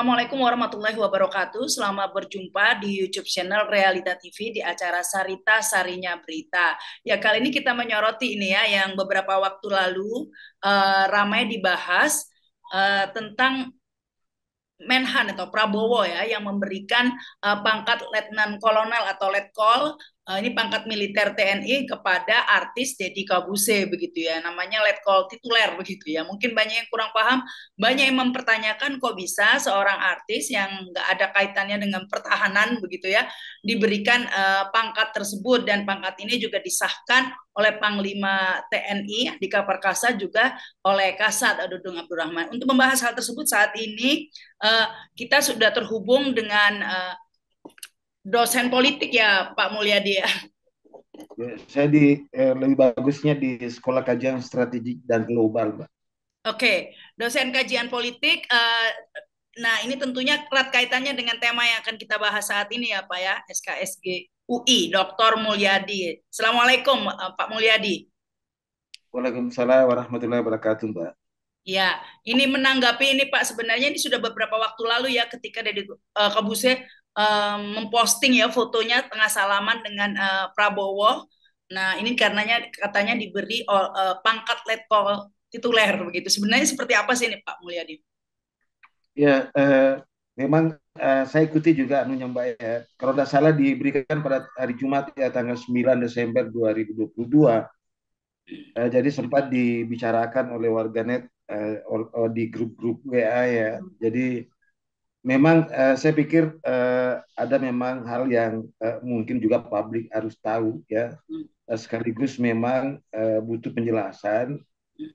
Assalamualaikum warahmatullahi wabarakatuh. Selamat berjumpa di YouTube channel Realita TV di acara Sarita Sarinya Berita. Ya kali ini kita menyoroti ini ya yang beberapa waktu lalu uh, ramai dibahas uh, tentang Menhan atau Prabowo ya yang memberikan uh, pangkat letnan kolonel atau letkol Eh, ini pangkat militer TNI kepada artis Deddy Kabuse begitu ya namanya letkol tituler begitu ya mungkin banyak yang kurang paham banyak yang mempertanyakan kok bisa seorang artis yang nggak ada kaitannya dengan pertahanan begitu ya diberikan uh, pangkat tersebut dan pangkat ini juga disahkan oleh Panglima TNI di Perkasa juga oleh Kasat Dudung Abdurrahman untuk membahas hal tersebut saat ini uh, kita sudah terhubung dengan uh, dosen politik ya Pak Mulyadi ya. ya. Saya di eh, lebih bagusnya di Sekolah Kajian Strategik dan Global, Pak Oke, dosen kajian politik. Eh, nah, ini tentunya erat kaitannya dengan tema yang akan kita bahas saat ini ya, Pak ya, SKSG UI, Dr. Mulyadi. Assalamualaikum, eh, Pak Mulyadi. Waalaikumsalam warahmatullahi wabarakatuh, Mbak. Ya, ini menanggapi ini Pak sebenarnya ini sudah beberapa waktu lalu ya ketika dari uh, eh, Kebuse um, memposting ya fotonya tengah salaman dengan uh, Prabowo. Nah, ini karenanya katanya diberi uh, pangkat letkol tituler begitu. Sebenarnya seperti apa sih ini Pak Mulyadi? Ya, uh, memang uh, saya ikuti juga anunya Mbak ya. Kalau tidak salah diberikan pada hari Jumat ya tanggal 9 Desember 2022. Uh, jadi sempat dibicarakan oleh warganet uh, or, or di grup-grup WA ya. Jadi memang uh, saya pikir uh, ada memang hal yang uh, mungkin juga publik harus tahu ya uh, sekaligus memang uh, butuh penjelasan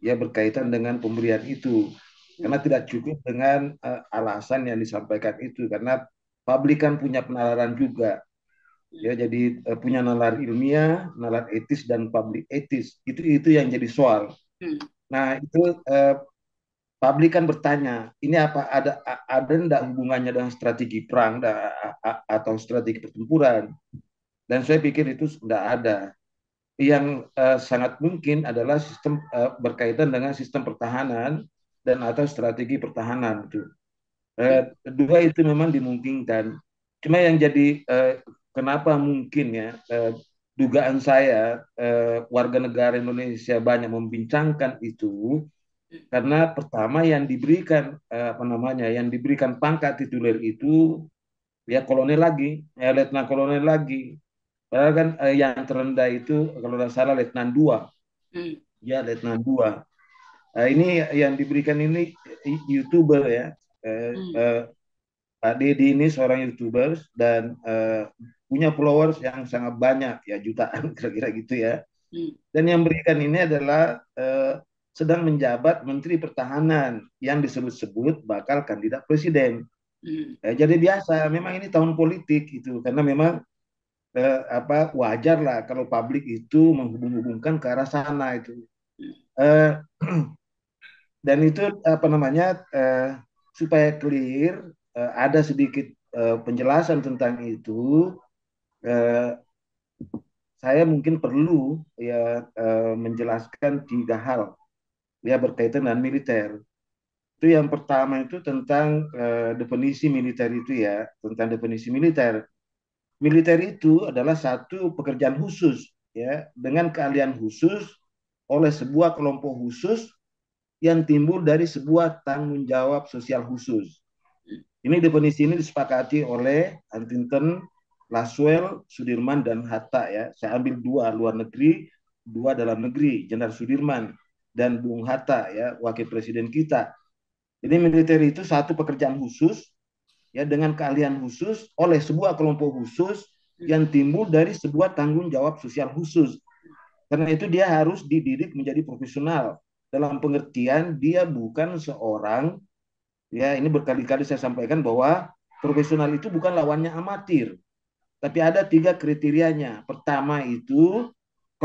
ya berkaitan dengan pemberian itu karena tidak cukup dengan uh, alasan yang disampaikan itu karena publik kan punya penalaran juga ya jadi uh, punya nalar ilmiah nalar etis dan publik etis itu itu yang jadi soal hmm. nah itu uh, publik kan bertanya, ini apa ada ada enggak hubungannya dengan strategi perang da, atau strategi pertempuran? Dan saya pikir itu enggak ada. Yang uh, sangat mungkin adalah sistem uh, berkaitan dengan sistem pertahanan dan atau strategi pertahanan itu. Uh, dua itu memang dimungkinkan. Cuma yang jadi uh, kenapa mungkin ya uh, dugaan saya uh, warga negara Indonesia banyak membincangkan itu karena pertama yang diberikan eh, apa namanya yang diberikan pangkat tituler itu ya kolonel lagi ya letnan kolonel lagi padahal kan eh, yang terendah itu kalau tidak salah letnan dua hmm. ya letnan dua nah, ini yang diberikan ini youtuber ya eh, hmm. eh, Pak Deddy ini seorang youtuber dan eh, punya followers yang sangat banyak ya jutaan kira-kira gitu ya hmm. dan yang berikan ini adalah eh, sedang menjabat Menteri Pertahanan yang disebut-sebut bakal kandidat presiden. Hmm. Eh, jadi biasa, memang ini tahun politik itu karena memang eh, apa wajar lah kalau publik itu menghubung-hubungkan ke arah sana itu. Eh, dan itu apa namanya eh, supaya clear eh, ada sedikit eh, penjelasan tentang itu. Eh, saya mungkin perlu ya eh, menjelaskan tiga hal ya berkaitan dengan militer. Itu yang pertama itu tentang uh, definisi militer itu ya, tentang definisi militer. Militer itu adalah satu pekerjaan khusus ya dengan keahlian khusus oleh sebuah kelompok khusus yang timbul dari sebuah tanggung jawab sosial khusus. Ini definisi ini disepakati oleh Huntington, Laswell, Sudirman, dan Hatta ya. Saya ambil dua luar negeri, dua dalam negeri, Jenderal Sudirman dan Bung Hatta ya wakil presiden kita. Jadi militer itu satu pekerjaan khusus ya dengan keahlian khusus oleh sebuah kelompok khusus yang timbul dari sebuah tanggung jawab sosial khusus. Karena itu dia harus dididik menjadi profesional dalam pengertian dia bukan seorang ya ini berkali-kali saya sampaikan bahwa profesional itu bukan lawannya amatir. Tapi ada tiga kriterianya. Pertama itu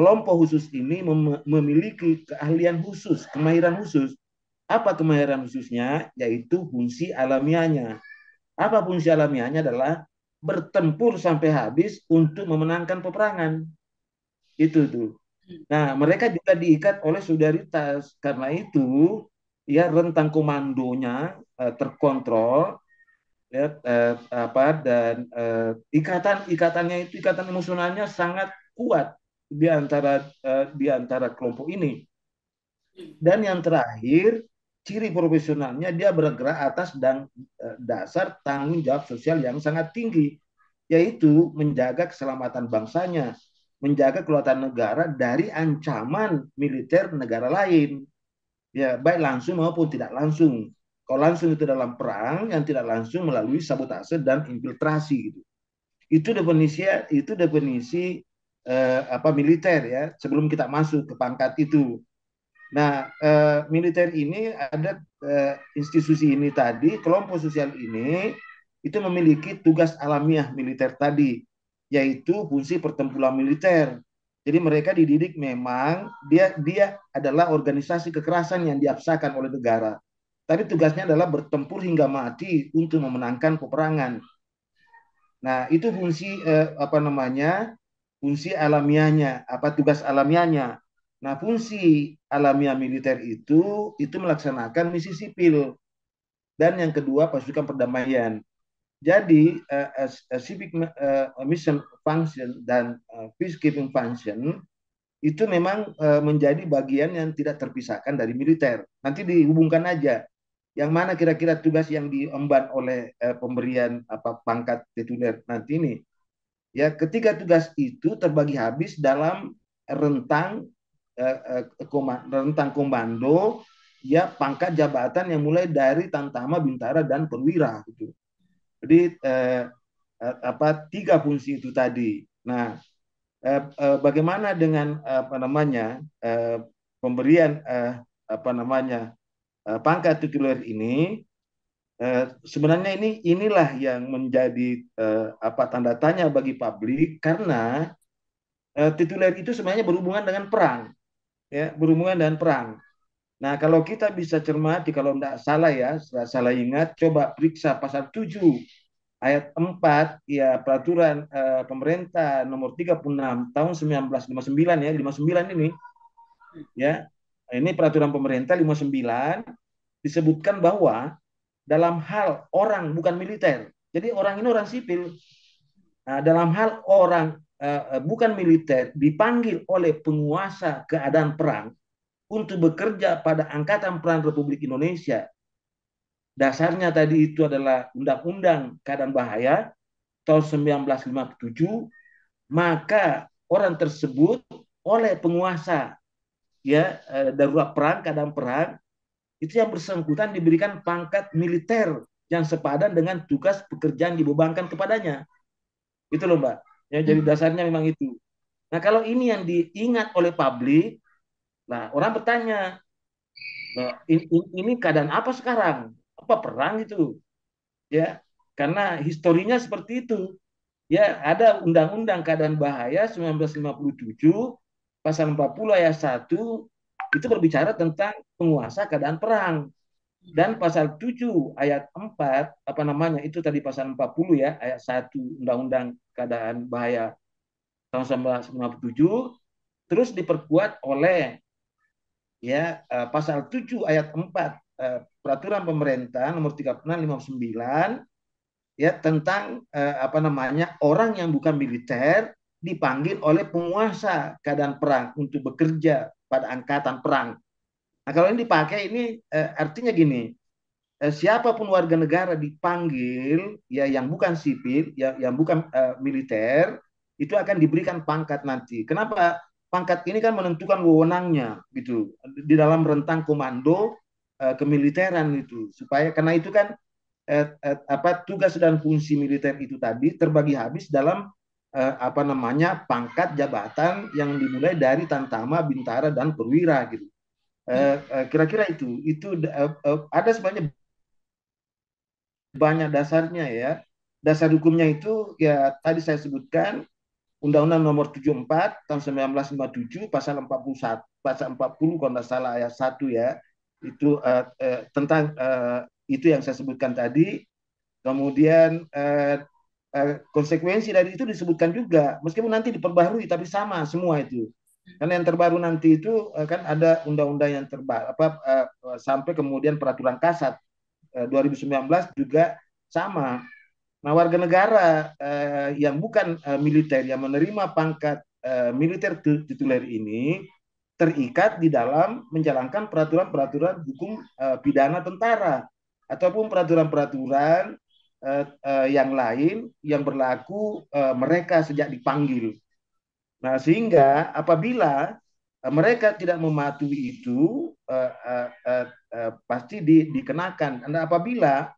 kelompok khusus ini mem memiliki keahlian khusus, kemahiran khusus. Apa kemahiran khususnya? Yaitu fungsi alamiahnya. Apa fungsi alamiahnya adalah bertempur sampai habis untuk memenangkan peperangan. Itu tuh. Nah, mereka juga diikat oleh solidaritas. Karena itu, ya rentang komandonya eh, terkontrol ya eh, apa dan eh, ikatan ikatannya itu ikatan emosionalnya sangat kuat di antara eh, di antara kelompok ini. Dan yang terakhir, ciri profesionalnya dia bergerak atas dan eh, dasar tanggung jawab sosial yang sangat tinggi, yaitu menjaga keselamatan bangsanya, menjaga keluatan negara dari ancaman militer negara lain. Ya, baik langsung maupun tidak langsung. Kalau langsung itu dalam perang, yang tidak langsung melalui sabotase dan infiltrasi gitu. Itu definisi itu definisi eh, apa militer ya sebelum kita masuk ke pangkat itu. Nah, eh, militer ini ada eh, institusi ini tadi, kelompok sosial ini itu memiliki tugas alamiah militer tadi, yaitu fungsi pertempuran militer. Jadi mereka dididik memang dia dia adalah organisasi kekerasan yang diabsahkan oleh negara. Tapi tugasnya adalah bertempur hingga mati untuk memenangkan peperangan. Nah, itu fungsi eh, apa namanya? fungsi alamiahnya, apa tugas alamiahnya. Nah, fungsi alamiah militer itu itu melaksanakan misi sipil. Dan yang kedua pasukan perdamaian. Jadi uh, uh, civic uh, mission function dan uh, peacekeeping function itu memang uh, menjadi bagian yang tidak terpisahkan dari militer. Nanti dihubungkan aja yang mana kira-kira tugas yang diemban oleh uh, pemberian apa pangkat tituler nanti ini ya ketiga tugas itu terbagi habis dalam rentang eh, eh, koma, rentang komando ya pangkat jabatan yang mulai dari tantama bintara dan perwira gitu jadi eh, eh, apa tiga fungsi itu tadi nah eh, eh, bagaimana dengan apa namanya eh, pemberian eh, apa namanya eh, pangkat tituler ini Eh, sebenarnya ini inilah yang menjadi uh, apa tanda tanya bagi publik karena uh, tituler itu sebenarnya berhubungan dengan perang, ya berhubungan dengan perang. Nah kalau kita bisa cermati kalau tidak salah ya, tidak salah ingat, coba periksa pasal 7 ayat 4 ya peraturan uh, pemerintah nomor 36 tahun 1959 ya 59 ini ya ini peraturan pemerintah 59 disebutkan bahwa dalam hal orang bukan militer. Jadi orang ini orang sipil. Nah, dalam hal orang uh, bukan militer dipanggil oleh penguasa keadaan perang untuk bekerja pada angkatan perang Republik Indonesia. Dasarnya tadi itu adalah Undang-Undang Keadaan Bahaya tahun 1957, maka orang tersebut oleh penguasa ya eh, darurat perang keadaan perang itu yang bersangkutan diberikan pangkat militer yang sepadan dengan tugas pekerjaan dibebankan kepadanya. Itu loh Mbak. Ya, jadi hmm. dasarnya memang itu. Nah kalau ini yang diingat oleh publik, nah orang bertanya, nah, ini, ini keadaan apa sekarang? Apa perang itu? Ya, karena historinya seperti itu. Ya, ada undang-undang keadaan bahaya 1957 pasal 40 ayat 1 itu berbicara tentang penguasa keadaan perang. Dan pasal 7 ayat 4 apa namanya itu tadi pasal 40 ya ayat 1 Undang-Undang Keadaan Bahaya tahun 1957 terus diperkuat oleh ya eh, pasal 7 ayat 4 eh, peraturan pemerintah nomor 3659 ya tentang eh, apa namanya orang yang bukan militer dipanggil oleh penguasa keadaan perang untuk bekerja pada angkatan perang. Nah, kalau ini dipakai ini eh, artinya gini, eh, siapapun warga negara dipanggil ya yang bukan sipil, ya yang bukan eh, militer itu akan diberikan pangkat nanti. Kenapa? Pangkat ini kan menentukan wewenangnya gitu di dalam rentang komando eh, kemiliteran itu supaya karena itu kan eh, eh, apa tugas dan fungsi militer itu tadi terbagi habis dalam eh, apa namanya pangkat jabatan yang dimulai dari tantama, bintara dan perwira gitu. Eh, eh, kira-kira eh, itu, itu eh, eh ada sebanyak banyak dasarnya ya. Dasar hukumnya itu ya tadi saya sebutkan Undang-Undang Nomor 74 tahun 1957 pasal 41 pasal 40 kalau tidak salah ayat 1 ya itu uh, uh, tentang uh, itu yang saya sebutkan tadi kemudian uh, Eh, konsekuensi dari itu disebutkan juga meskipun nanti diperbaharui tapi sama semua itu karena yang terbaru nanti itu eh, kan ada undang-undang yang terbaru apa eh, sampai kemudian peraturan kasat 2019 juga sama nah warga negara yang bukan militer yang menerima pangkat militer tituler ini terikat di dalam menjalankan peraturan-peraturan hukum pidana tentara ataupun peraturan-peraturan uh, uh, yang lain yang berlaku uh, mereka sejak dipanggil. Nah, sehingga apabila uh, mereka tidak mematuhi itu uh, uh, uh, pasti di, dikenakan. Nah apabila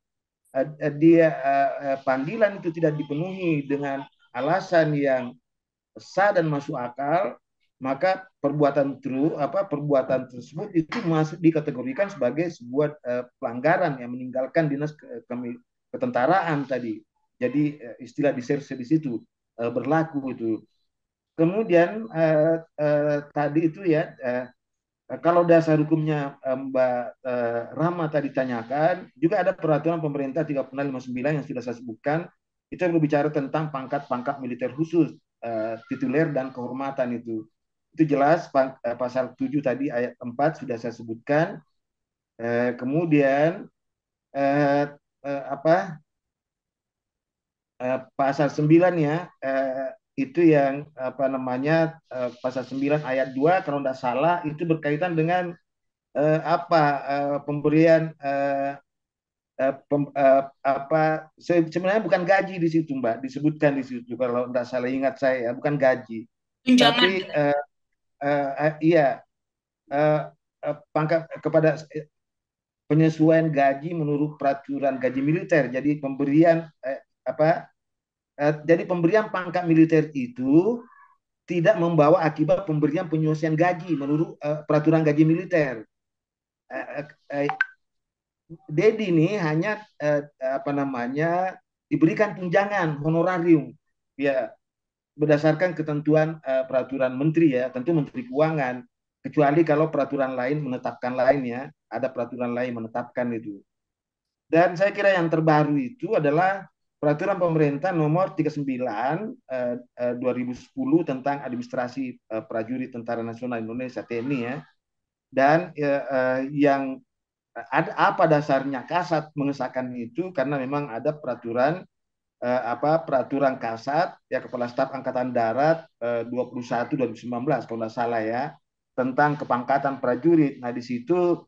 uh, dia uh, panggilan itu tidak dipenuhi dengan alasan yang sah dan masuk akal, maka perbuatan true apa perbuatan tersebut itu masuk dikategorikan sebagai sebuah uh, pelanggaran yang meninggalkan dinas ke, ke, ketentaraan tadi. Jadi eh, istilah diserse di situ eh, berlaku itu. Kemudian eh, eh, tadi itu ya eh, kalau dasar hukumnya eh, Mbak eh, Rama tadi tanyakan, juga ada peraturan pemerintah sembilan yang sudah saya sebutkan, itu yang berbicara tentang pangkat-pangkat militer khusus, eh, tituler dan kehormatan itu. Itu jelas pasal 7 tadi ayat 4 sudah saya sebutkan. Eh, kemudian eh, eh, apa eh, pasal 9 ya eh, itu yang apa namanya eh, pasal 9 ayat 2 kalau tidak salah itu berkaitan dengan eh, apa eh, pemberian eh, eh pem, eh, apa sebenarnya bukan gaji di situ Mbak disebutkan di situ kalau tidak salah ingat saya ya, bukan gaji Tunjangan. tapi gitu. eh, eh, eh, iya eh, eh pangkat kepada penyesuaian gaji menurut peraturan gaji militer. Jadi pemberian eh, apa? Eh, jadi pemberian pangkat militer itu tidak membawa akibat pemberian penyesuaian gaji menurut eh, peraturan gaji militer. Eh, eh, eh, Dedi ini hanya eh, apa namanya diberikan tunjangan honorarium ya berdasarkan ketentuan eh, peraturan menteri ya tentu menteri keuangan Kecuali kalau peraturan lain menetapkan lain ya, ada peraturan lain menetapkan itu. Dan saya kira yang terbaru itu adalah peraturan pemerintah nomor 39 eh, eh, 2010 tentang administrasi eh, prajurit Tentara Nasional Indonesia TNI ya. Dan eh, eh, yang ada apa dasarnya kasat mengesahkan itu karena memang ada peraturan eh, apa peraturan kasat ya kepala staf angkatan darat eh, 21 2019 kalau tidak salah ya tentang kepangkatan prajurit. Nah, di situ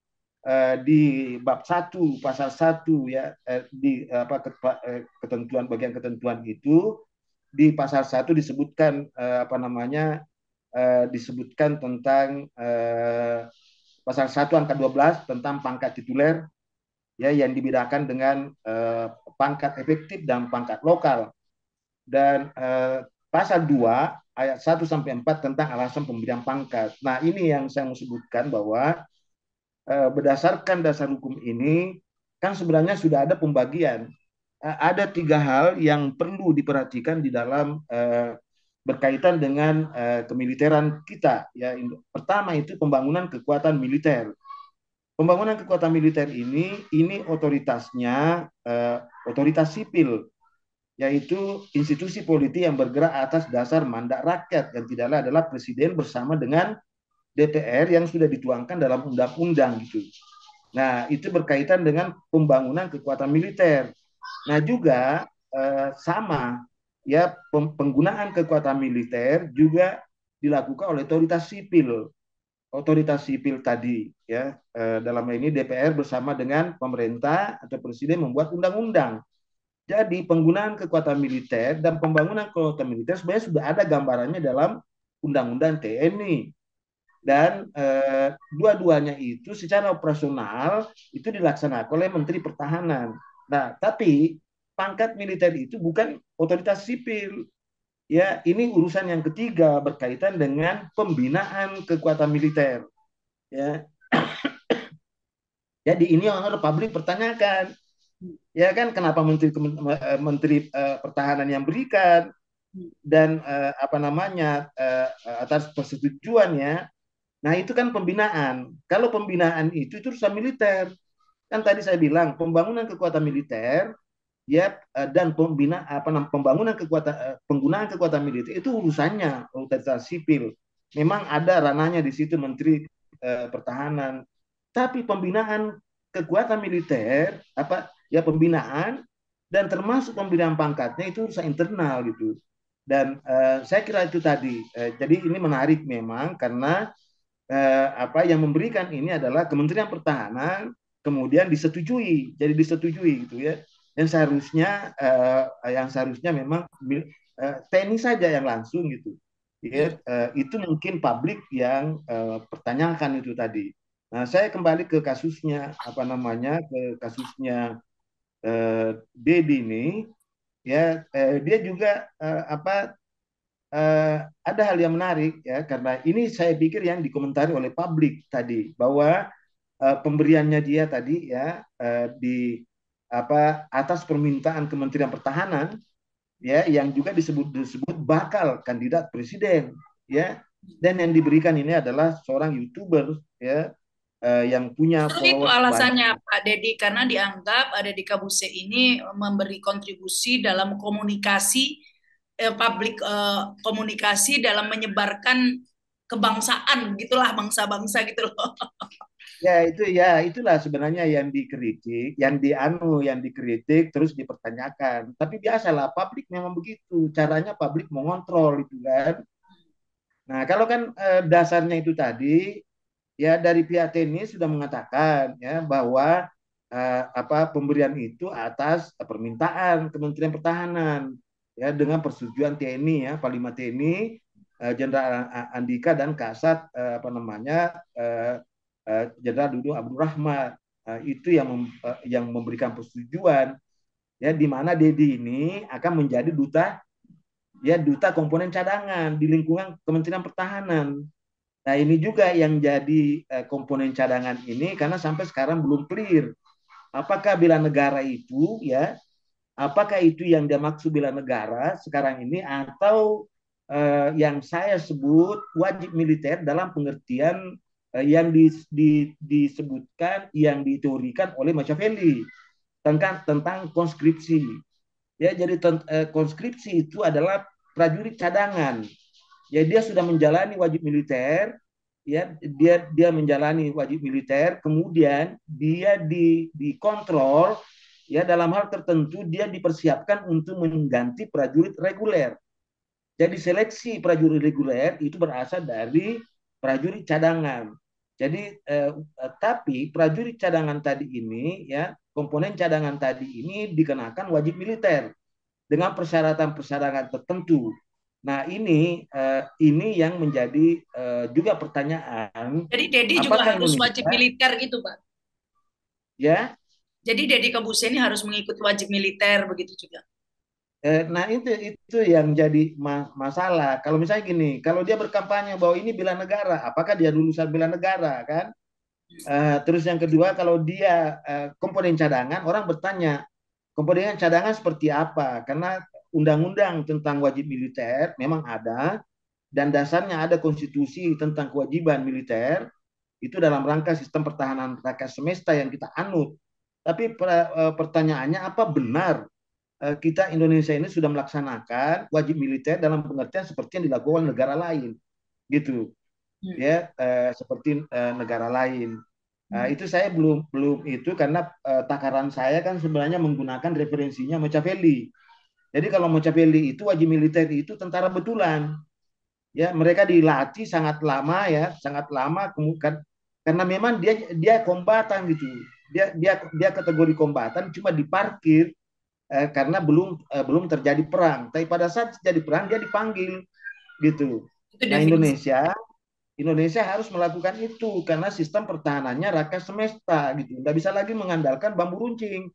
eh, di bab 1 pasal 1 ya eh, di apa eh, ketentuan bagian ketentuan itu di pasal 1 disebutkan apa namanya disebutkan tentang pasal 1 angka 12 tentang pangkat tituler ya yang dibedakan dengan pangkat efektif dan pangkat lokal. Dan pasal 2 ayat 1 sampai 4 tentang alasan pemberian pangkat. Nah, ini yang saya mau sebutkan bahwa eh, berdasarkan dasar hukum ini kan sebenarnya sudah ada pembagian. Eh, ada tiga hal yang perlu diperhatikan di dalam eh, berkaitan dengan kemiliteran kita. Ya, pertama itu pembangunan kekuatan militer. Pembangunan kekuatan militer ini ini otoritasnya otoritas sipil yaitu institusi politik yang bergerak atas dasar mandat rakyat yang tidaklah adalah presiden bersama dengan DPR yang sudah dituangkan dalam undang-undang gitu. Nah, itu berkaitan dengan pembangunan kekuatan militer. Nah, juga eh, sama ya penggunaan kekuatan militer juga dilakukan oleh otoritas sipil. Otoritas sipil tadi ya eh, dalam ini DPR bersama dengan pemerintah atau presiden membuat undang-undang jadi penggunaan kekuatan militer dan pembangunan kekuatan militer sebenarnya sudah ada gambarannya dalam Undang-Undang TNI. Dan eh, dua-duanya itu secara operasional itu dilaksanakan oleh Menteri Pertahanan. Nah, tapi pangkat militer itu bukan otoritas sipil. Ya, ini urusan yang ketiga berkaitan dengan pembinaan kekuatan militer. Ya. Jadi ini yang harus publik pertanyakan ya kan kenapa menteri eh, menteri uh, pertahanan yang berikan dan uh, apa namanya uh, atas persetujuannya nah itu kan pembinaan kalau pembinaan itu itu urusan militer kan tadi saya bilang pembangunan kekuatan militer ya dan pembina apa namanya pembangunan kekuatan penggunaan kekuatan militer itu urusannya urusan sipil memang ada ranahnya di situ menteri uh, pertahanan tapi pembinaan kekuatan militer apa ya pembinaan dan termasuk pembinaan pangkatnya itu urusan internal gitu dan eh, saya kira itu tadi eh, jadi ini menarik memang karena eh, apa yang memberikan ini adalah Kementerian Pertahanan kemudian disetujui jadi disetujui gitu ya yang seharusnya eh, yang seharusnya memang eh, TNI saja yang langsung gitu ya eh, itu mungkin publik yang eh, pertanyakan itu tadi nah saya kembali ke kasusnya apa namanya ke kasusnya eh, Dedi ini ya eh, dia juga eh, apa eh, ada hal yang menarik ya karena ini saya pikir yang dikomentari oleh publik tadi bahwa eh, pemberiannya dia tadi ya eh, di apa atas permintaan Kementerian Pertahanan ya yang juga disebut disebut bakal kandidat presiden ya dan yang diberikan ini adalah seorang youtuber ya uh, yang punya so, itu alasannya banyak. Pak Dedi karena dianggap ada di Kabuse ini memberi kontribusi dalam komunikasi eh, publik eh, komunikasi dalam menyebarkan kebangsaan gitulah bangsa-bangsa gitu loh. Ya itu ya itulah sebenarnya yang dikritik, yang dianu, yang dikritik terus dipertanyakan. Tapi biasalah publik memang begitu, caranya publik mengontrol itu kan. Nah, kalau kan eh, dasarnya itu tadi ya dari pihak TNI sudah mengatakan ya bahwa eh, apa pemberian itu atas permintaan Kementerian Pertahanan ya dengan persetujuan TNI ya Panglima TNI eh, Jenderal eh, Andika dan Kasat eh, apa namanya eh, eh, Jenderal eh, Dudu Abdul Rahman eh, itu yang mem, eh, yang memberikan persetujuan ya di mana Dedi ini akan menjadi duta ya duta komponen cadangan di lingkungan Kementerian Pertahanan Nah ini juga yang jadi eh, komponen cadangan ini karena sampai sekarang belum clear. Apakah bila negara itu ya, apakah itu yang dia maksud bila negara sekarang ini atau eh, yang saya sebut wajib militer dalam pengertian eh, yang di, di, disebutkan yang diteorikan oleh Machiavelli tentang tentang konskripsi. Ya jadi ten, eh, konskripsi itu adalah prajurit cadangan ya dia sudah menjalani wajib militer, ya dia dia menjalani wajib militer, kemudian dia di dikontrol ya dalam hal tertentu dia dipersiapkan untuk mengganti prajurit reguler. Jadi seleksi prajurit reguler itu berasal dari prajurit cadangan. Jadi eh, tapi prajurit cadangan tadi ini ya komponen cadangan tadi ini dikenakan wajib militer dengan persyaratan-persyaratan tertentu. Nah ini uh, ini yang menjadi uh, juga pertanyaan. Jadi Dedi juga harus Indonesia, wajib militer gitu pak? Ya. Jadi Dedi Kebuse ini harus mengikuti wajib militer begitu juga? Eh, nah itu itu yang jadi ma masalah. Kalau misalnya gini, kalau dia berkampanye bahwa ini bela negara, apakah dia lulusan bela negara kan? Uh, terus yang kedua kalau dia uh, komponen cadangan, orang bertanya komponen cadangan seperti apa? Karena undang-undang tentang wajib militer memang ada dan dasarnya ada konstitusi tentang kewajiban militer itu dalam rangka sistem pertahanan rakyat semesta yang kita anut. Tapi e, pertanyaannya apa benar e, kita Indonesia ini sudah melaksanakan wajib militer dalam pengertian seperti yang dilakukan negara lain gitu hmm. ya e, seperti negara lain hmm. itu saya belum belum itu karena takaran saya kan sebenarnya menggunakan referensinya Machiavelli jadi kalau mau Machiavelli itu wajib militer itu tentara betulan. Ya, mereka dilatih sangat lama ya, sangat lama kemudian karena memang dia dia kombatan gitu. Dia dia dia kategori kombatan cuma diparkir eh, karena belum eh, belum terjadi perang. Tapi pada saat terjadi perang dia dipanggil gitu. Nah, Indonesia Indonesia harus melakukan itu karena sistem pertahanannya raka semesta gitu. Nggak bisa lagi mengandalkan bambu runcing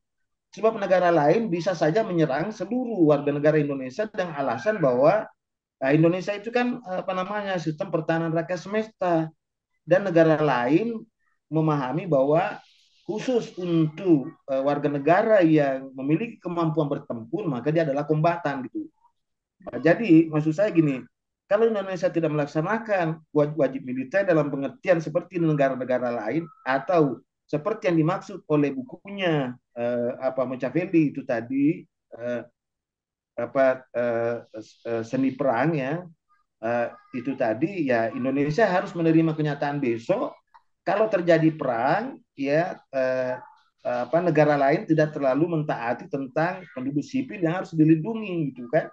sebab negara lain bisa saja menyerang seluruh warga negara Indonesia dengan alasan bahwa nah Indonesia itu kan apa namanya sistem pertahanan rakyat semesta dan negara lain memahami bahwa khusus untuk uh, warga negara yang memiliki kemampuan bertempur maka dia adalah kombatan gitu. Nah, jadi maksud saya gini, kalau Indonesia tidak melaksanakan wajib militer dalam pengertian seperti negara-negara lain atau seperti yang dimaksud oleh bukunya eh, apa Machiavelli itu tadi eh, apa eh, eh, seni perang ya eh, itu tadi ya Indonesia harus menerima kenyataan besok kalau terjadi perang ya eh, apa negara lain tidak terlalu mentaati tentang penduduk sipil yang harus dilindungi gitu kan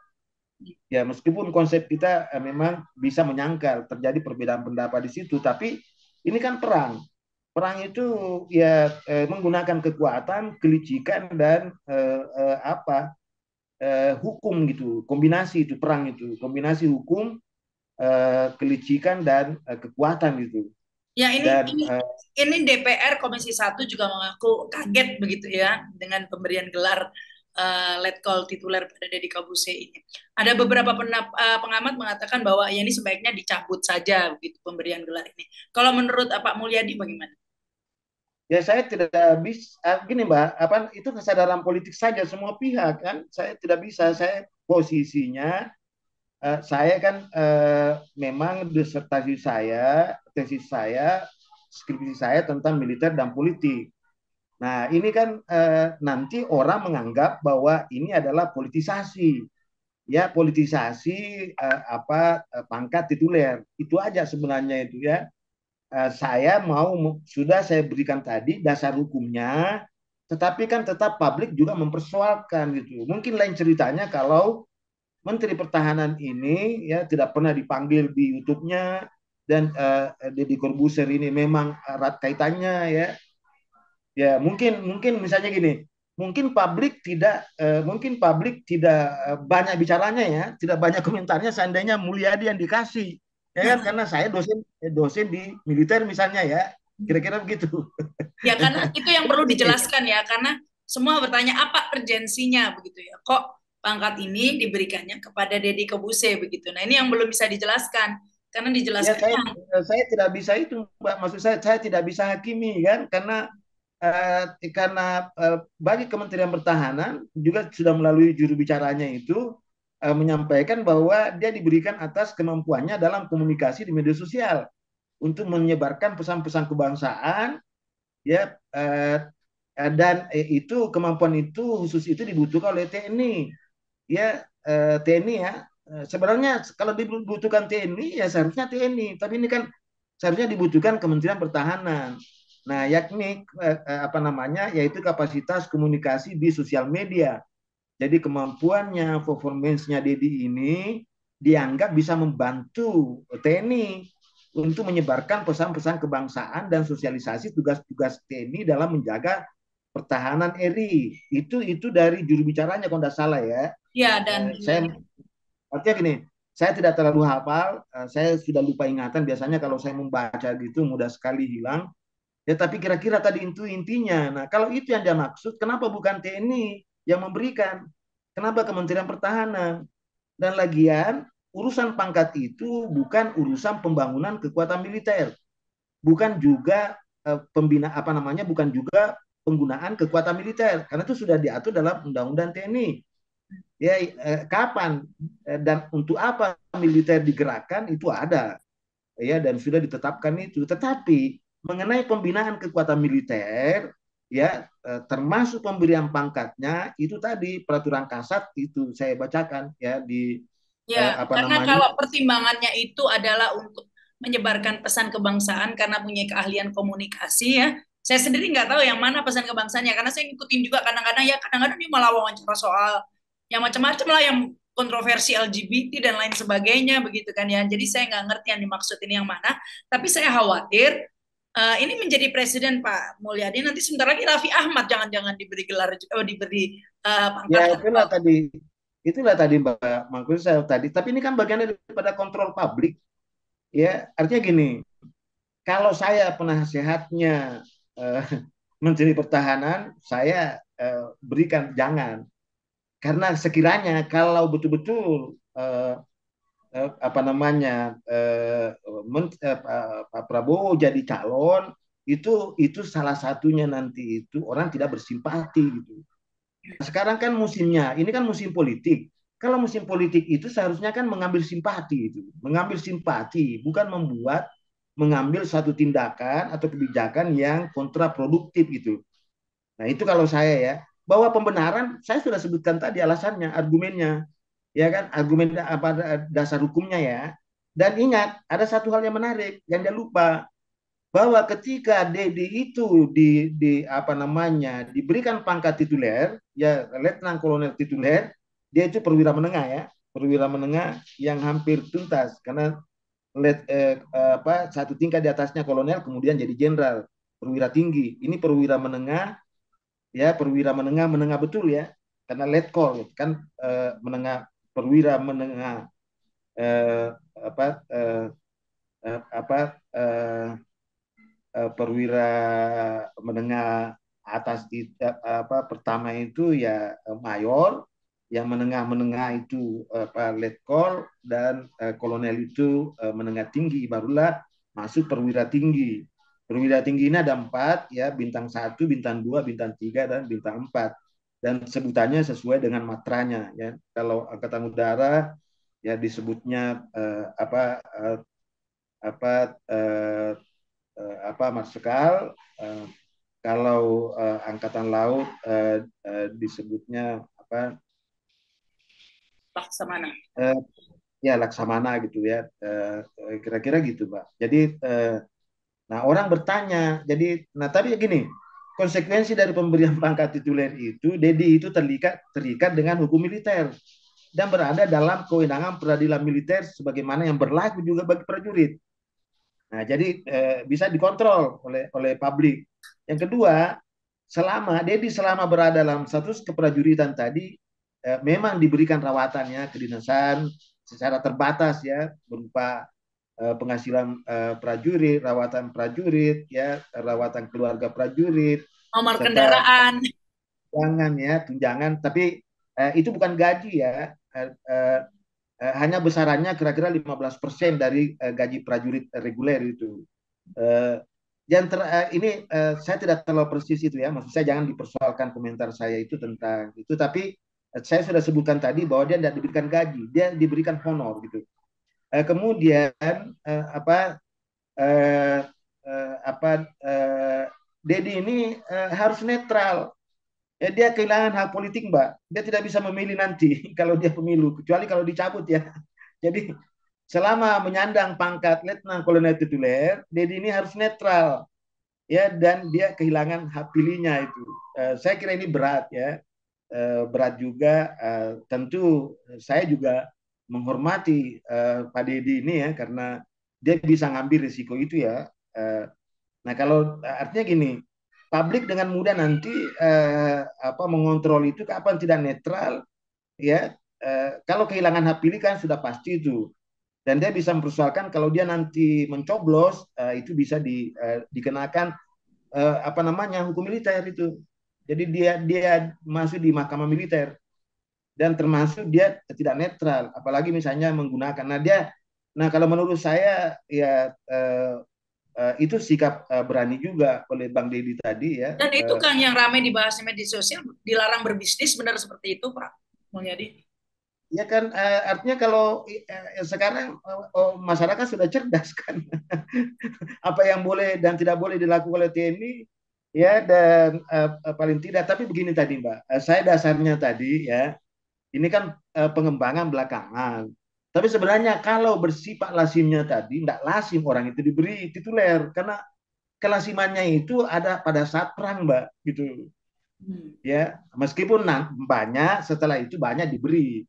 ya meskipun konsep kita eh, memang bisa menyangkal terjadi perbedaan pendapat di situ tapi ini kan perang perang itu ya eh, menggunakan kekuatan, kelicikan dan eh, eh, apa eh, hukum gitu, kombinasi itu perang itu, kombinasi hukum, eh, kelicikan dan eh, kekuatan gitu. Ya ini dan, ini, uh, ini DPR Komisi 1 juga mengaku kaget begitu ya dengan pemberian gelar uh, eh, letkol tituler pada Deddy Kabuse ini. Ada beberapa penap, uh, pengamat mengatakan bahwa ya ini sebaiknya dicabut saja begitu pemberian gelar ini. Kalau menurut Pak Mulyadi bagaimana? ya saya tidak bisa ah, gini mbak apa itu kesadaran politik saja semua pihak kan saya tidak bisa saya posisinya uh, saya kan uh, memang disertasi saya tesis saya skripsi saya tentang militer dan politik nah ini kan uh, nanti orang menganggap bahwa ini adalah politisasi ya politisasi uh, apa pangkat tituler itu aja sebenarnya itu ya Eh, saya mau sudah saya berikan tadi dasar hukumnya, tetapi kan tetap publik juga mempersoalkan gitu. Mungkin lain ceritanya kalau Menteri Pertahanan ini ya tidak pernah dipanggil di YouTube-nya dan uh, Deddy Corbuzier ini memang erat kaitannya ya. Ya mungkin mungkin misalnya gini, mungkin publik tidak uh, mungkin publik tidak banyak bicaranya ya, tidak banyak komentarnya seandainya Mulyadi yang dikasih Ya kan karena saya dosen eh, dosen di militer misalnya ya. Kira-kira begitu. Ya karena itu yang perlu dijelaskan ya karena semua bertanya apa urgensinya begitu ya. Kok pangkat ini diberikannya kepada Deddy Kebuse begitu. Nah, ini yang belum bisa dijelaskan karena ya, dijelaskan. Ya, saya, eh, saya tidak bisa itu, Mbak. Maksud saya saya tidak bisa hakimi kan karena Uh, karena uh, bagi Kementerian Pertahanan juga sudah melalui juru bicaranya itu uh, menyampaikan bahwa dia diberikan atas kemampuannya dalam komunikasi di media sosial untuk menyebarkan pesan-pesan kebangsaan ya uh, dan eh, itu kemampuan itu khusus itu dibutuhkan oleh TNI ya uh, TNI ya sebenarnya kalau dibutuhkan TNI ya seharusnya TNI tapi ini kan seharusnya dibutuhkan Kementerian Pertahanan nah yakni apa namanya yaitu kapasitas komunikasi di sosial media jadi kemampuannya, performance-nya Dedi ini dianggap bisa membantu TNI untuk menyebarkan pesan-pesan kebangsaan dan sosialisasi tugas-tugas TNI dalam menjaga pertahanan RI. Itu itu dari juru bicaranya kalau tidak salah ya. Iya dan eh, saya artinya gini, saya tidak terlalu hafal, eh, saya sudah lupa ingatan. Biasanya kalau saya membaca gitu mudah sekali hilang. Ya tapi kira-kira tadi itu intinya. Nah kalau itu yang dia maksud, kenapa bukan TNI? yang memberikan. Kenapa Kementerian Pertahanan? Dan lagian urusan pangkat itu bukan urusan pembangunan kekuatan militer. Bukan juga eh, pembina apa namanya? Bukan juga penggunaan kekuatan militer karena itu sudah diatur dalam undang-undang TNI. Ya eh, kapan eh, dan untuk apa militer digerakkan itu ada. Ya dan sudah ditetapkan itu. Tetapi mengenai pembinaan kekuatan militer ya eh, termasuk pemberian pangkatnya itu tadi peraturan kasat itu saya bacakan ya di ya eh, apa karena namanya? kalau pertimbangannya itu adalah untuk menyebarkan pesan kebangsaan karena punya keahlian komunikasi ya saya sendiri nggak tahu yang mana pesan kebangsaannya karena saya ngikutin juga kadang-kadang ya kadang-kadang dia malah wawancara soal yang macam-macam lah yang kontroversi LGBT dan lain sebagainya begitu kan ya jadi saya nggak ngerti yang dimaksud ini yang mana tapi saya khawatir uh, ini menjadi presiden Pak Mulyadi nanti sebentar lagi Raffi Ahmad jangan-jangan diberi gelar oh diberi uh, pangkat. Ya itulah Pak. tadi itulah tadi Mbak maksud saya eh, tadi tapi ini kan bagian daripada kontrol publik ya artinya gini kalau saya penasehatnya uh, Menteri Pertahanan saya uh, berikan jangan karena sekiranya kalau betul-betul uh, Eh, apa namanya eh, eh, Pak Prabowo jadi calon itu itu salah satunya nanti itu orang tidak bersimpati gitu. Nah, sekarang kan musimnya, ini kan musim politik. Kalau musim politik itu seharusnya kan mengambil simpati itu, mengambil simpati bukan membuat mengambil satu tindakan atau kebijakan yang kontraproduktif gitu. Nah, itu kalau saya ya, bahwa pembenaran saya sudah sebutkan tadi alasannya, argumennya ya kan argumen apa dasar hukumnya ya. Dan ingat ada satu hal yang menarik yang dia lupa bahwa ketika Dedi itu di, di apa namanya diberikan pangkat tituler ya letnan kolonel tituler dia itu perwira menengah ya perwira menengah yang hampir tuntas karena let, eh, apa satu tingkat di atasnya kolonel kemudian jadi jenderal perwira tinggi ini perwira menengah ya perwira menengah menengah betul ya karena letkol kan eh, menengah perwira menengah eh, apa eh, eh apa eh, eh, perwira menengah atas eh, apa pertama itu ya mayor yang menengah-menengah itu apa letkol dan eh, kolonel itu eh, menengah tinggi barulah masuk perwira tinggi perwira tinggi ini ada empat ya bintang satu bintang dua bintang tiga dan bintang empat dan sebutannya sesuai dengan matranya ya kalau angkatan udara ya disebutnya eh, apa eh, apa eh, eh apa marsikal eh, kalau eh, angkatan laut eh, eh, disebutnya apa laksamana eh, ya laksamana gitu ya eh, eh, kira-kira eh, gitu pak jadi eh, nah orang bertanya jadi nah tadi gini konsekuensi dari pemberian pangkat tituler itu, Dedi itu terikat terikat dengan hukum militer dan berada dalam kewenangan peradilan militer sebagaimana yang berlaku juga bagi prajurit. Nah, jadi eh, bisa dikontrol oleh oleh publik. Yang kedua, selama Dedi selama berada dalam status keprajuritan tadi, eh, memang diberikan rawatannya kedinasan secara terbatas ya berupa Eh, penghasilan eh, prajurit, rawatan prajurit, ya rawatan keluarga prajurit, nomor kendaraan, tunjangan ya tunjangan, tapi eh, itu bukan gaji ya, eh, eh, hanya besarannya kira-kira 15% dari eh, gaji prajurit reguler itu. Eh, yang ter, eh, ini eh, saya tidak terlalu persis itu ya, maksud saya jangan dipersoalkan komentar saya itu tentang itu, tapi eh, saya sudah sebutkan tadi bahwa dia tidak diberikan gaji, dia diberikan honor gitu eh, kemudian eh, apa eh, eh apa eh, Dedi ini eh, harus netral eh, dia kehilangan hak politik mbak dia tidak bisa memilih nanti kalau dia pemilu kecuali kalau dicabut ya jadi selama menyandang pangkat letnan kolonel tituler Dedi ini harus netral ya dan dia kehilangan hak pilihnya itu eh, saya kira ini berat ya eh, berat juga eh, tentu saya juga menghormati uh, Pak Dedi ini ya karena dia bisa ngambil risiko itu ya. Uh, nah kalau eh, artinya gini, publik dengan mudah nanti uh, apa mengontrol itu kapan tidak netral ya. Uh, kalau kehilangan hak pilih kan sudah pasti itu dan dia bisa mempersoalkan kalau dia nanti mencoblos uh, itu bisa di, uh, dikenakan uh, apa namanya hukum militer itu jadi dia dia masuk di mahkamah militer dan termasuk dia tidak netral apalagi misalnya menggunakan nah dia nah kalau menurut saya ya eh, eh, itu sikap eh, berani juga oleh Bang Deddy tadi ya dan itu eh, kan yang ramai dibahas di media sosial dilarang berbisnis benar seperti itu Pak Mulyadi ya kan eh, artinya kalau eh, sekarang oh, masyarakat sudah cerdas kan apa yang boleh dan tidak boleh dilakukan oleh TNI ya dan paling tidak tapi begini tadi Mbak saya dasarnya tadi ya ini kan eh, pengembangan belakangan. Tapi sebenarnya kalau bersifat lasimnya tadi, tidak lasim orang itu diberi tituler karena kelasimannya itu ada pada saat perang, mbak, gitu. Hmm. Ya, meskipun banyak setelah itu banyak diberi,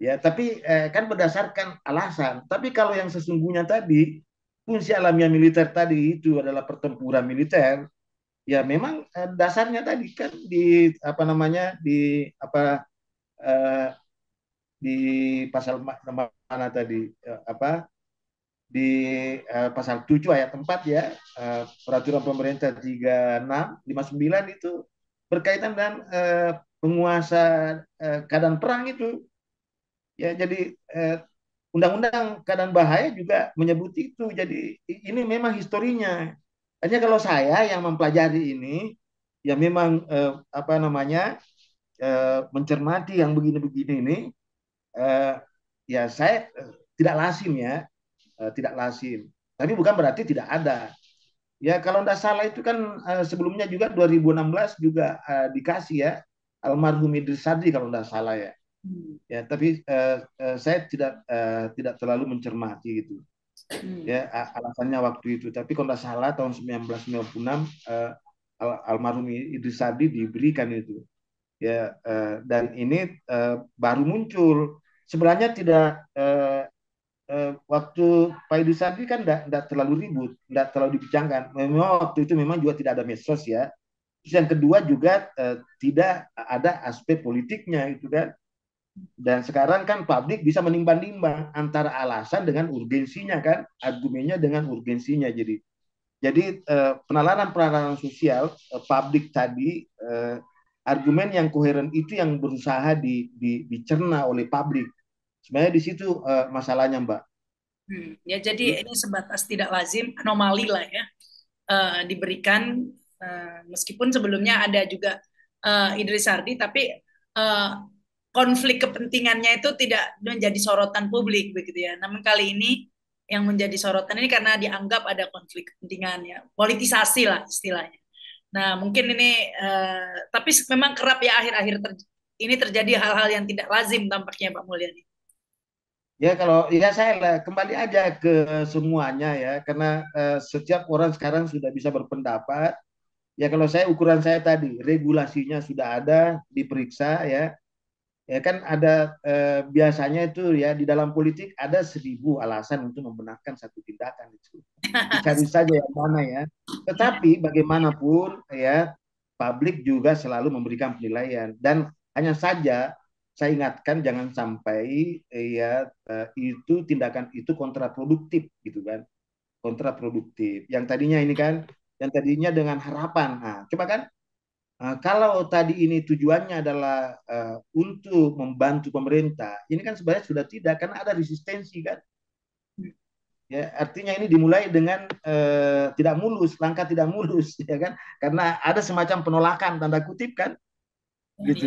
ya. Tapi eh, kan berdasarkan alasan. Tapi kalau yang sesungguhnya tadi fungsi alamiah militer tadi itu adalah pertempuran militer ya memang eh, dasarnya tadi kan di apa namanya di apa Eh, di pasal mana tadi eh, apa di eh, pasal 7 ayat 4 ya eh, peraturan pemerintah 36 59 itu berkaitan dengan eh, penguasa eh, keadaan perang itu ya jadi eh, undang-undang keadaan bahaya juga menyebut itu jadi ini memang historinya hanya kalau saya yang mempelajari ini ya memang eh, apa namanya Eh, mencermati yang begini-begini ini, uh, ya saya uh, tidak lasim ya, uh, tidak lasim. Tapi bukan berarti tidak ada. Ya kalau tidak salah itu kan uh, sebelumnya juga 2016 juga uh, dikasih ya almarhum Idris Sadi kalau tidak salah ya. Hmm. Ya tapi uh, uh, saya tidak uh, tidak terlalu mencermati gitu. Hmm. Ya alasannya waktu itu. Tapi kalau tidak salah tahun 1996 uh, almarhum Idris Sadi diberikan itu ya uh, dan ini uh, baru muncul sebenarnya tidak uh, uh, waktu Pak Idris Sabri kan tidak terlalu ribut tidak terlalu dibicarakan memang waktu itu memang juga tidak ada medsos ya Terus yang kedua juga uh, tidak ada aspek politiknya itu kan. Dan sekarang kan publik bisa menimbang-nimbang antara alasan dengan urgensinya kan, argumennya dengan urgensinya. Jadi jadi penalaran penalaran sosial publik tadi argumen yang koheren itu yang berusaha di, di, dicerna oleh publik. Sebenarnya di situ uh, masalahnya, Mbak. Hmm, ya jadi iya. ini sebatas tidak lazim anomali lah ya uh, diberikan uh, meskipun sebelumnya ada juga uh, Idris Sardi tapi uh, konflik kepentingannya itu tidak menjadi sorotan publik begitu ya. Namun kali ini yang menjadi sorotan ini karena dianggap ada konflik kepentingannya, politisasi lah istilahnya. Nah, mungkin ini uh, tapi memang kerap ya akhir-akhir ter, ini terjadi hal-hal yang tidak lazim tampaknya Pak Mulyani. Ya kalau ya saya kembali aja ke semuanya ya karena uh, setiap orang sekarang sudah bisa berpendapat. Ya kalau saya ukuran saya tadi regulasinya sudah ada diperiksa ya. Ya kan ada uh, biasanya itu ya di dalam politik ada seribu alasan untuk membenarkan satu tindakan itu. Cari saja yang mana ya tetapi bagaimanapun ya publik juga selalu memberikan penilaian dan hanya saja saya ingatkan jangan sampai ya eh, itu tindakan itu kontraproduktif gitu kan. Kontraproduktif. Yang tadinya ini kan yang tadinya dengan harapan. Nah, coba kan Nah, kalau tadi ini tujuannya adalah uh, untuk membantu pemerintah, ini kan sebenarnya sudah tidak karena ada resistensi kan ya artinya ini dimulai dengan eh, tidak mulus langkah tidak mulus ya kan karena ada semacam penolakan tanda kutip kan iya. gitu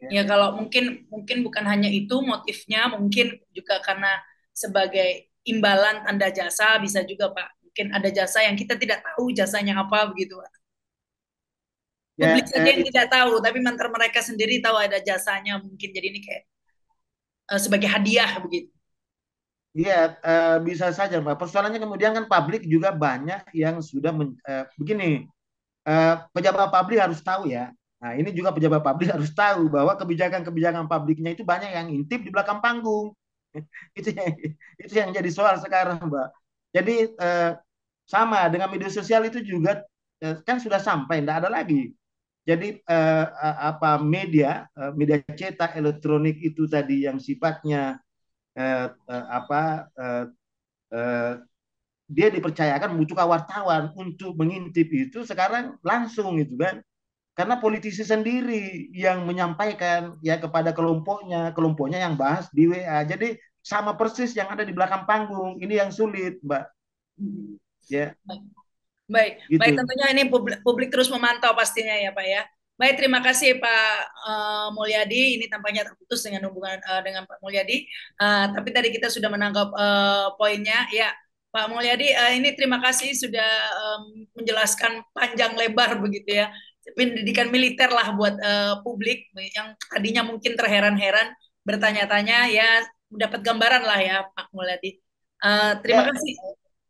ya. ya, kalau mungkin mungkin bukan hanya itu motifnya mungkin juga karena sebagai imbalan tanda jasa bisa juga pak mungkin ada jasa yang kita tidak tahu jasanya apa begitu pak ya, publik saja eh, tidak tahu tapi mereka sendiri tahu ada jasanya mungkin jadi ini kayak eh, sebagai hadiah begitu Iya, uh, bisa saja, Pak. Persoalannya kemudian kan publik juga banyak yang sudah men, uh, begini. Uh, pejabat publik harus tahu ya. Nah, ini juga pejabat publik harus tahu bahwa kebijakan-kebijakan publiknya itu banyak yang intip di belakang panggung. itu yang itu yang jadi soal sekarang, Mbak. Jadi sama dengan media sosial itu juga kan sudah sampai, tidak ada lagi. Jadi apa media media cetak elektronik itu tadi yang sifatnya eh, eh, apa eh, eh, dia dipercayakan membutuhkan wartawan untuk mengintip itu sekarang langsung itu kan karena politisi sendiri yang menyampaikan ya kepada kelompoknya kelompoknya yang bahas di WA jadi sama persis yang ada di belakang panggung ini yang sulit mbak hmm. ya baik baik, gitu. baik tentunya ini publik, publik terus memantau pastinya ya pak ya Baik, terima kasih Pak uh, Mulyadi. Ini tampaknya terputus dengan hubungan uh, dengan Pak Mulyadi. Uh, tapi tadi kita sudah menangkap uh, poinnya. Ya, Pak Mulyadi, uh, ini terima kasih sudah um, menjelaskan panjang lebar begitu ya. Pendidikan militer lah buat uh, publik yang tadinya mungkin terheran-heran bertanya-tanya ya dapat gambaran lah ya Pak Mulyadi. Uh, terima ya. kasih.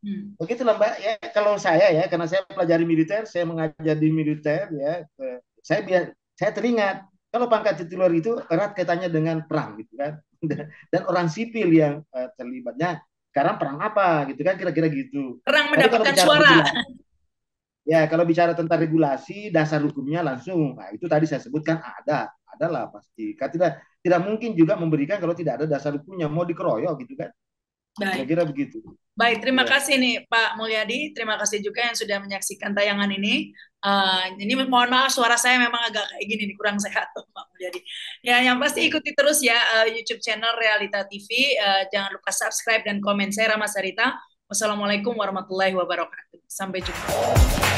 Hmm. Begitulah Mbak ya kalau saya ya karena saya pelajari militer, saya mengajar di militer ya. Ke saya biar saya teringat kalau pangkat titular itu erat kaitannya dengan perang gitu kan dan orang sipil yang uh, terlibatnya sekarang perang apa gitu kan kira-kira gitu perang mendapatkan suara regulasi, ya kalau bicara tentang regulasi dasar hukumnya langsung nah itu tadi saya sebutkan ada adalah pasti kan tidak tidak mungkin juga memberikan kalau tidak ada dasar hukumnya mau dikeroyok gitu kan kira-kira begitu Baik, terima ya. kasih nih Pak Mulyadi. Terima kasih juga yang sudah menyaksikan tayangan ini. Uh, ini mohon maaf suara saya memang agak kayak gini nih kurang sehat tuh Pak Mulyadi. Ya yang pasti ikuti terus ya uh, YouTube channel Realita TV. Uh, eh, jangan lupa subscribe dan komen saya Rama Sarita. Wassalamualaikum warahmatullahi wabarakatuh. Sampai jumpa.